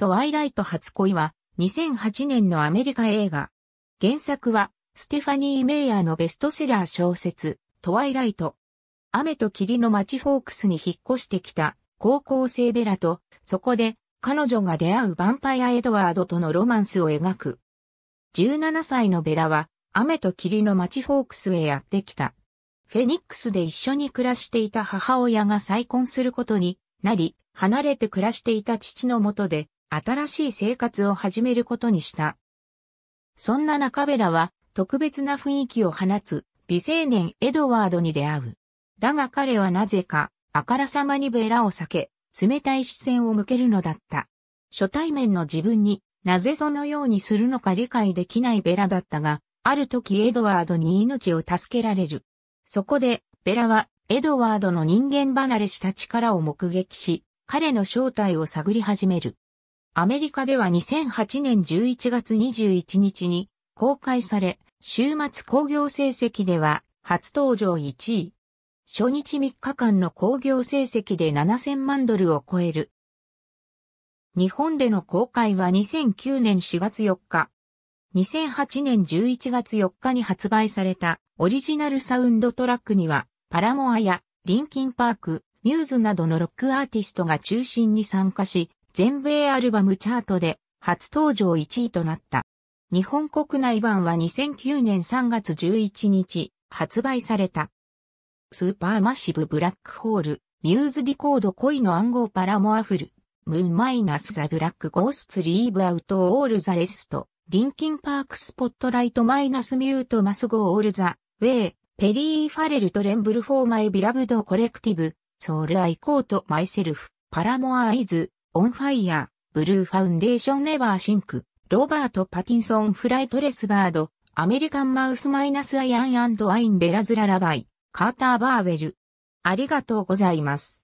トワイライト初恋は2008年のアメリカ映画。原作はステファニー・メイヤーのベストセラー小説トワイライト。雨と霧の街フォークスに引っ越してきた高校生ベラとそこで彼女が出会うヴァンパイア・エドワードとのロマンスを描く。17歳のベラは雨と霧の街フォークスへやってきた。フェニックスで一緒に暮らしていた母親が再婚することになり、離れて暮らしていた父のもとで新しい生活を始めることにした。そんな中ベラは特別な雰囲気を放つ美青年エドワードに出会う。だが彼はなぜかあからさまにベラを避け、冷たい視線を向けるのだった。初対面の自分になぜそのようにするのか理解できないベラだったが、ある時エドワードに命を助けられる。そこで、ベラはエドワードの人間離れした力を目撃し、彼の正体を探り始める。アメリカでは2008年11月21日に公開され、週末工業成績では初登場1位。初日3日間の工業成績で7000万ドルを超える。日本での公開は2009年4月4日。2008年11月4日に発売されたオリジナルサウンドトラックには、パラモアやリンキンパーク、ミューズなどのロックアーティストが中心に参加し、全米アルバムチャートで初登場1位となった。日本国内版は2009年3月11日発売された。スーパーマッシブブラックホール、ミューズディコード恋の暗号パラモアフル、ムーンマイナスザブラックゴースツリーブアウトオールザレスト、リンキンパークスポットライトマイナスミュートマスゴーオールザ、ウェイ、ペリー・ファレルトレンブルフォーマイビラブドコレクティブ、ソウル・アイ・コート・マイセルフ、パラモア・アイズ、オンファイヤー、ブルーファウンデーションネバーシンク、ロバート・パティンソン・フライトレスバード、アメリカンマウスマイナスアイアンアインベラズララバイ、カーター・バーウェル。ありがとうございます。